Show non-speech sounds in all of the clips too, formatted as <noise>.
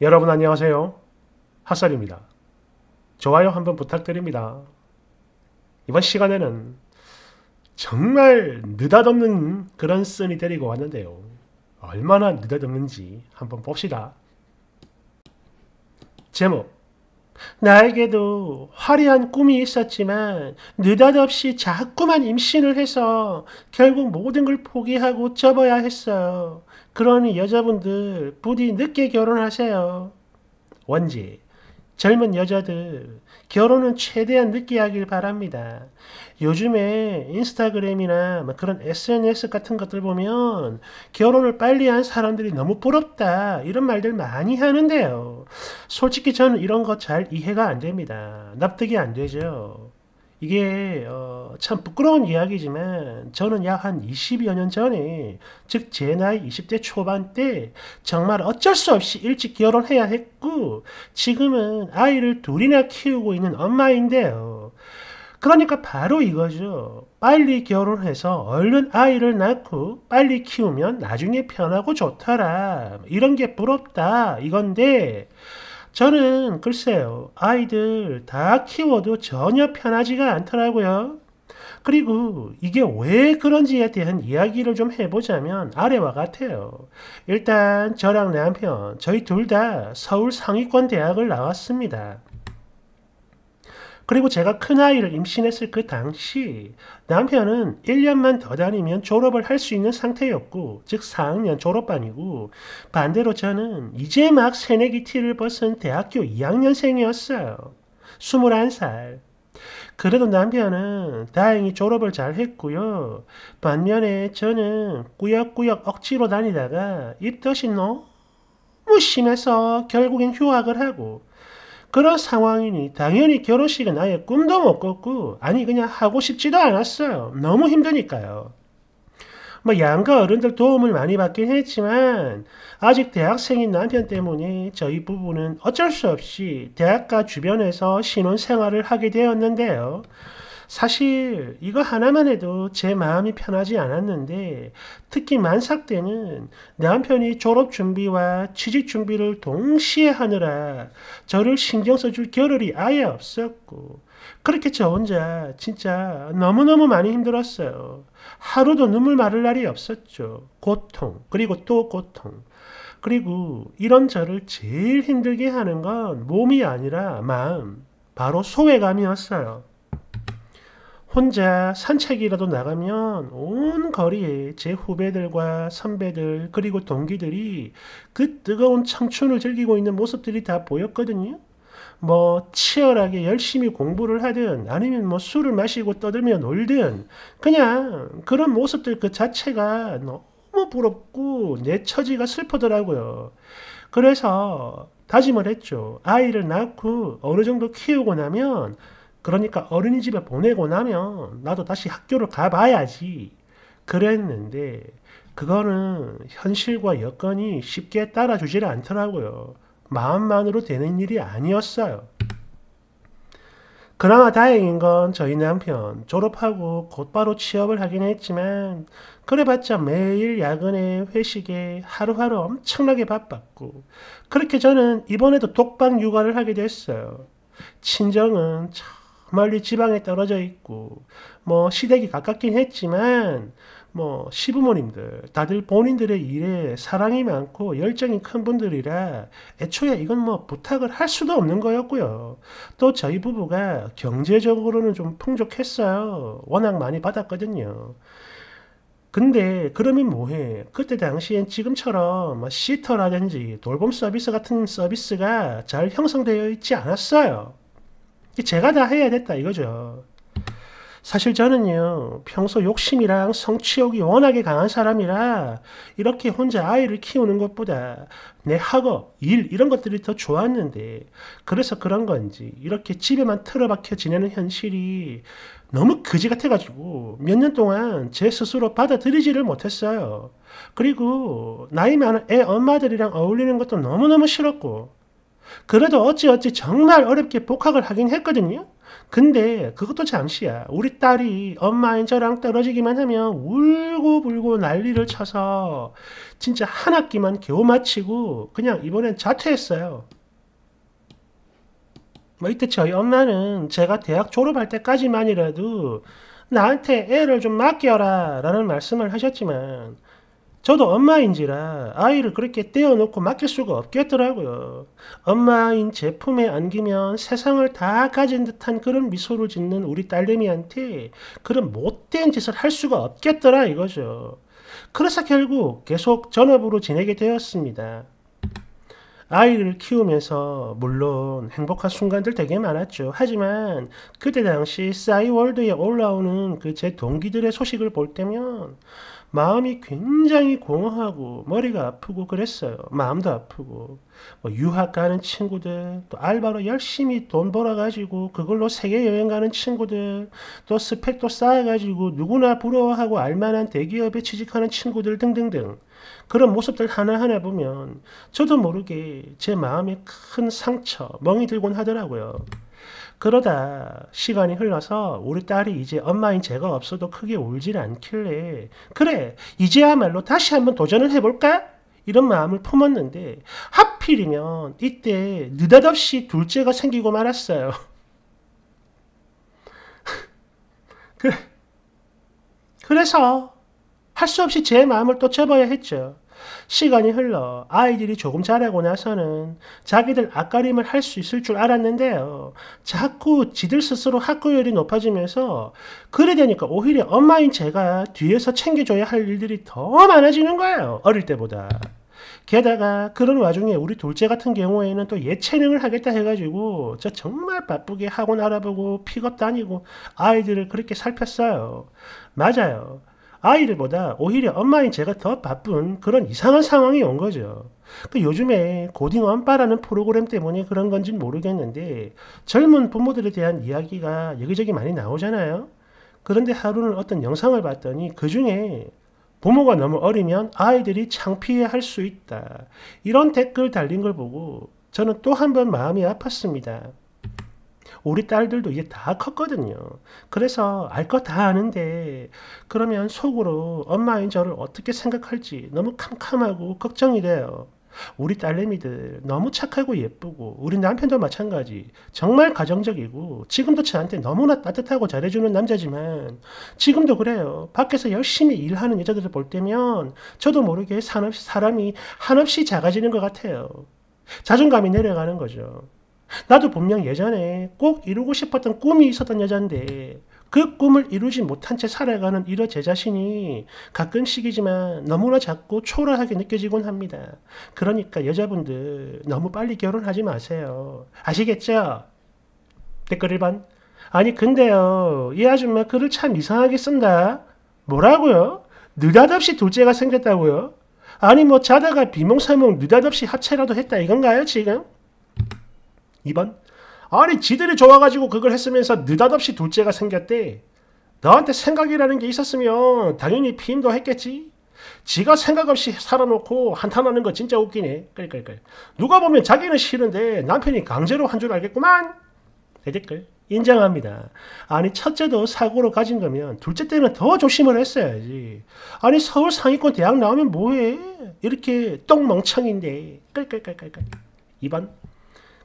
여러분 안녕하세요. 핫살입니다 좋아요 한번 부탁드립니다. 이번 시간에는 정말 느닷없는 그런 쓴이 데리고 왔는데요. 얼마나 느닷없는지 한번 봅시다. 제목 나에게도 화려한 꿈이 있었지만 느닷없이 자꾸만 임신을 해서 결국 모든 걸 포기하고 접어야 했어요. 그러니 여자분들 부디 늦게 결혼하세요. 원지 젊은 여자들 결혼은 최대한 늦게 하길 바랍니다. 요즘에 인스타그램이나 뭐 그런 SNS 같은 것들 보면 결혼을 빨리 한 사람들이 너무 부럽다 이런 말들 많이 하는데요. 솔직히 저는 이런 거 잘 이해가 안 됩니다. 납득이 안 되죠. 이게 어, 참 부끄러운 이야기지만 저는 약 한 20여 년 전에 즉 제 나이 20대 초반 때 정말 어쩔 수 없이 일찍 결혼해야 했고 지금은 아이를 둘이나 키우고 있는 엄마인데요. 그러니까 바로 이거죠. 빨리 결혼해서 얼른 아이를 낳고 빨리 키우면 나중에 편하고 좋더라. 이런 게 부럽다. 이건데 저는 글쎄요, 아이들 다 키워도 전혀 편하지가 않더라고요. 그리고 이게 왜 그런지에 대한 이야기를 좀 해보자면 아래와 같아요. 일단 저랑 남편, 저희 둘 다 서울 상위권 대학을 나왔습니다. 그리고 제가 큰아이를 임신했을 그 당시 남편은 1년만 더 다니면 졸업을 할 수 있는 상태였고 즉 4학년 졸업반이고 반대로 저는 이제 막 새내기 티를 벗은 대학교 2학년생이었어요. 21살. 그래도 남편은 다행히 졸업을 잘 했고요. 반면에 저는 꾸역꾸역 억지로 다니다가 입덧이 너무 심해서 결국엔 휴학을 하고 그런 상황이니 당연히 결혼식은 아예 꿈도 못 꿨고 아니 그냥 하고 싶지도 않았어요. 너무 힘드니까요. 뭐 양가 어른들 도움을 많이 받긴 했지만 아직 대학생인 남편 때문에 저희 부부는 어쩔 수 없이 대학가 주변에서 신혼 생활을 하게 되었는데요. 사실 이거 하나만 해도 제 마음이 편하지 않았는데 특히 만삭 때는 남편이 졸업 준비와 취직 준비를 동시에 하느라 저를 신경 써줄 겨를이 아예 없었고 그렇게 저 혼자 진짜 너무너무 많이 힘들었어요. 하루도 눈물 마를 날이 없었죠. 고통, 그리고 또 고통. 그리고 이런 저를 제일 힘들게 하는 건 몸이 아니라 마음, 바로 소외감이었어요. 혼자 산책이라도 나가면 온 거리에 제 후배들과 선배들 그리고 동기들이 그 뜨거운 청춘을 즐기고 있는 모습들이 다 보였거든요. 뭐 치열하게 열심히 공부를 하든 아니면 뭐 술을 마시고 떠들며 놀든 그냥 그런 모습들 그 자체가 너무 부럽고 내 처지가 슬프더라고요. 그래서 다짐을 했죠. 아이를 낳고 어느 정도 키우고 나면 그러니까 어린이집에 보내고 나면 나도 다시 학교를 가봐야지 그랬는데 그거는 현실과 여건이 쉽게 따라주질 않더라고요. 마음만으로 되는 일이 아니었어요. 그나마 다행인 건 저희 남편 졸업하고 곧바로 취업을 하긴 했지만 그래봤자 매일 야근에 회식에 하루하루 엄청나게 바빴고 그렇게 저는 이번에도 독방 육아를 하게 됐어요. 친정은 참 멀리 지방에 떨어져 있고 뭐 시댁이 가깝긴 했지만 뭐 시부모님들 다들 본인들의 일에 사랑이 많고 열정이 큰 분들이라 애초에 이건 뭐 부탁을 할 수도 없는 거였고요. 또 저희 부부가 경제적으로는 좀 풍족했어요. 워낙 많이 받았거든요. 근데 그러면 뭐해? 그때 당시엔 지금처럼 뭐 시터라든지 돌봄 서비스 같은 서비스가 잘 형성되어 있지 않았어요. 제가 다 해야 됐다 이거죠. 사실 저는요, 평소 욕심이랑 성취욕이 워낙에 강한 사람이라 이렇게 혼자 아이를 키우는 것보다 내 학업, 일, 이런 것들이 더 좋았는데, 그래서 그런 건지, 이렇게 집에만 틀어박혀 지내는 현실이 너무 거지 같아가지고 몇 년 동안 제 스스로 받아들이지를 못했어요. 그리고 나이 많은 애 엄마들이랑 어울리는 것도 너무너무 싫었고, 그래도 어찌어찌 정말 어렵게 복학을 하긴 했거든요. 근데 그것도 잠시야. 우리 딸이 엄마인 저랑 떨어지기만 하면 울고불고 난리를 쳐서 진짜 한 학기만 겨우 마치고 그냥 이번엔 자퇴했어요. 뭐 이때 저희 엄마는 제가 대학 졸업할 때까지만이라도 나한테 애를 좀 맡겨라 라는 말씀을 하셨지만 저도 엄마인지라 아이를 그렇게 떼어놓고 맡길 수가 없겠더라고요. 엄마인 제품에 안기면 세상을 다 가진 듯한 그런 미소를 짓는 우리 딸내미한테 그런 못된 짓을 할 수가 없겠더라 이거죠. 그래서 결국 계속 전업으로 지내게 되었습니다. 아이를 키우면서 물론 행복한 순간들 되게 많았죠. 하지만 그때 당시 싸이월드에 올라오는 그 제 동기들의 소식을 볼 때면 마음이 굉장히 공허하고 머리가 아프고 그랬어요. 마음도 아프고 뭐 유학 가는 친구들 또 알바로 열심히 돈 벌어가지고 그걸로 세계 여행 가는 친구들 또 스펙도 쌓아가지고 누구나 부러워하고 알만한 대기업에 취직하는 친구들 등등등 그런 모습들 하나하나 보면 저도 모르게 제 마음에 큰 상처 멍이 들곤 하더라고요. 그러다 시간이 흘러서 우리 딸이 이제 엄마인 제가 없어도 크게 울진 않길래 그래 이제야말로 다시 한번 도전을 해볼까? 이런 마음을 품었는데 하필이면 이때 느닷없이 둘째가 생기고 말았어요. <laughs> 그, 그래서 할 수 없이 제 마음을 또 접어야 했죠. 시간이 흘러 아이들이 조금 자라고 나서는 자기들 앞가림을 할 수 있을 줄 알았는데요. 자꾸 지들 스스로 학구열이 높아지면서 그래 되니까 오히려 엄마인 제가 뒤에서 챙겨줘야 할 일들이 더 많아지는 거예요. 어릴 때보다. 게다가 그런 와중에 우리 둘째 같은 경우에는 또 예체능을 하겠다 해가지고 저 정말 바쁘게 학원 알아보고 픽업 다니고 아이들을 그렇게 살폈어요. 맞아요. 아이들보다 오히려 엄마인 제가 더 바쁜 그런 이상한 상황이 온 거죠. 그 요즘에 고딩 엄빠라는 프로그램 때문에 그런 건지 모르겠는데 젊은 부모들에 대한 이야기가 여기저기 많이 나오잖아요. 그런데 하루는 어떤 영상을 봤더니 그 중에 부모가 너무 어리면 아이들이 창피해할 수 있다. 이런 댓글 달린 걸 보고 저는 또 한 번 마음이 아팠습니다. 우리 딸들도 이제 다 컸거든요. 그래서 알 거 다 아는데 그러면 속으로 엄마인 저를 어떻게 생각할지 너무 캄캄하고 걱정이 돼요. 우리 딸내미들 너무 착하고 예쁘고 우리 남편도 마찬가지 정말 가정적이고 지금도 저한테 너무나 따뜻하고 잘해주는 남자지만 지금도 그래요 밖에서 열심히 일하는 여자들을 볼 때면 저도 모르게 산업 사람이 한없이 작아지는 것 같아요 자존감이 내려가는 거죠 나도 분명 예전에 꼭 이루고 싶었던 꿈이 있었던 여잔데 그 꿈을 이루지 못한 채 살아가는 이러 제 자신이 가끔씩이지만 너무나 작고 초라하게 느껴지곤 합니다. 그러니까 여자분들 너무 빨리 결혼하지 마세요. 아시겠죠? 댓글 1번 아니 근데요 이 아줌마 글을 참 이상하게 쓴다. 뭐라고요? 느닷없이 둘째가 생겼다고요? 아니 뭐 자다가 비몽사몽 느닷없이 하체라도 했다 이건가요 지금? 2번 아니 지들이 좋아가지고 그걸 했으면서 느닷없이 둘째가 생겼대 너한테 생각이라는 게 있었으면 당연히 피임도 했겠지 지가 생각 없이 살아놓고 한탄하는 거 진짜 웃기네 그러니 누가 보면 자기는 싫은데 남편이 강제로 한 줄 알겠구만 대댓글 인정합니다. 아니 첫째도 사고로 가진 거면 둘째 때는 더 조심을 했어야지. 아니 서울 상위권 대학 나오면 뭐해? 이렇게 똥멍청인데. 끌끌끌끌끌. 2번.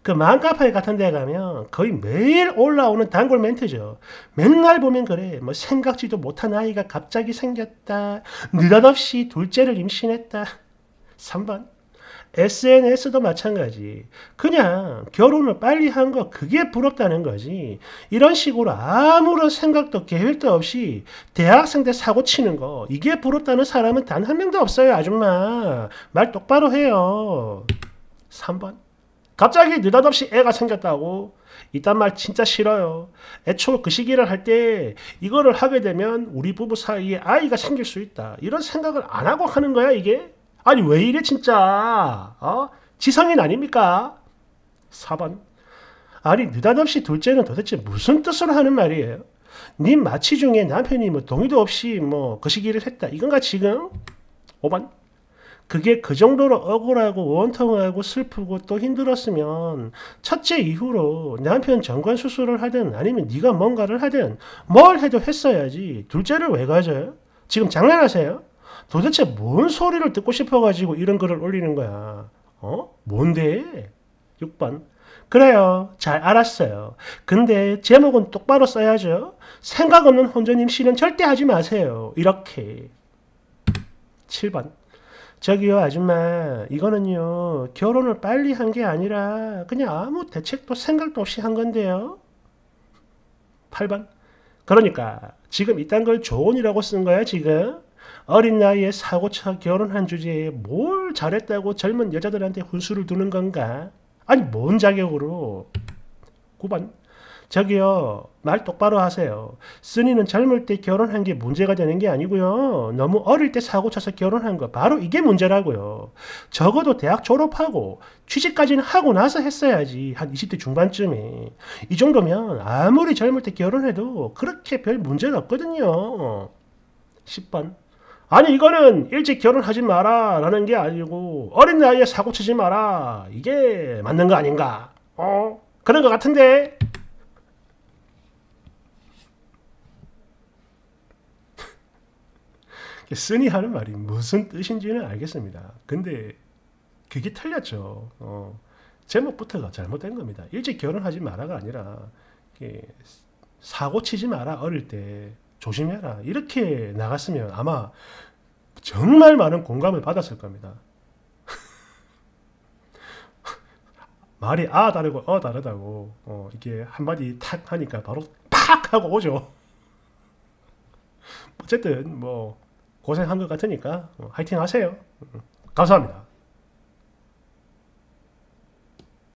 그 망카파이 같은 데 가면 거의 매일 올라오는 단골 멘트죠. 맨날 보면 그래. 뭐 생각지도 못한 아이가 갑자기 생겼다. 느닷없이 둘째를 임신했다. 3번. SNS도 마찬가지. 그냥 결혼을 빨리 한 거 그게 부럽다는 거지. 이런 식으로 아무런 생각도 계획도 없이 대학생 때 사고 치는 거 이게 부럽다는 사람은 단 한 명도 없어요, 아줌마. 말 똑바로 해요. 3번. 갑자기 느닷없이 애가 생겼다고 이딴 말 진짜 싫어요. 애초 그 시기를 할 때 이거를 하게 되면 우리 부부 사이에 아이가 생길 수 있다. 이런 생각을 안 하고 하는 거야 이게? 아니 왜 이래 진짜? 어? 지성인 아닙니까? 4번 아니 느닷없이 둘째는 도대체 무슨 뜻으로 하는 말이에요? 님 마취 중에 남편이 뭐 동의도 없이 뭐 그 시기를 했다. 이건가 지금? 5번 그게 그 정도로 억울하고 원통하고 슬프고 또 힘들었으면 첫째 이후로 남편 정관 수술을 하든 아니면 네가 뭔가를 하든 뭘 해도 했어야지 둘째를 왜 가져요? 지금 장난하세요? 도대체 뭔 소리를 듣고 싶어가지고 이런 글을 올리는 거야? 어? 뭔데? 6번. 그래요. 잘 알았어요. 근데 제목은 똑바로 써야죠. 생각 없는 혼자님 씨는 절대 하지 마세요. 이렇게. 7번. 저기요 아줌마 이거는요 결혼을 빨리 한 게 아니라 그냥 아무 대책도 생각도 없이 한 건데요. 8번 그러니까 지금 이딴 걸 조언이라고 쓴 거야 지금 어린 나이에 사고차 결혼한 주제에 뭘 잘했다고 젊은 여자들한테 훈수를 두는 건가 아니 뭔 자격으로 9번 저기요 말 똑바로 하세요. 쓰니는 젊을 때 결혼한 게 문제가 되는 게 아니고요. 너무 어릴 때 사고 쳐서 결혼한 거 바로 이게 문제라고요. 적어도 대학 졸업하고 취직까지는 하고 나서 했어야지 한 20대 중반쯤에 이 정도면 아무리 젊을 때 결혼해도 그렇게 별 문제는 없거든요. 10번 아니 이거는 일찍 결혼하지 마라 라는 게 아니고 어린 나이에 사고 치지 마라 이게 맞는 거 아닌가 어 그런 거 같은데 쓰니 하는 말이 무슨 뜻인지는 알겠습니다. 근데 그게 틀렸죠. 어, 제목부터가 잘못된 겁니다. 일찍 결혼하지 마라가 아니라 사고 치지 마라 어릴 때 조심해라 이렇게 나갔으면 아마 정말 많은 공감을 받았을 겁니다. <laughs> 말이 아 다르고 어 다르다고 어, 이게 한마디 탁 하니까 바로 팍 하고 오죠. <laughs> 어쨌든 뭐 고생한 것 같으니까 어, 화이팅 하세요. 음. 감사합니다.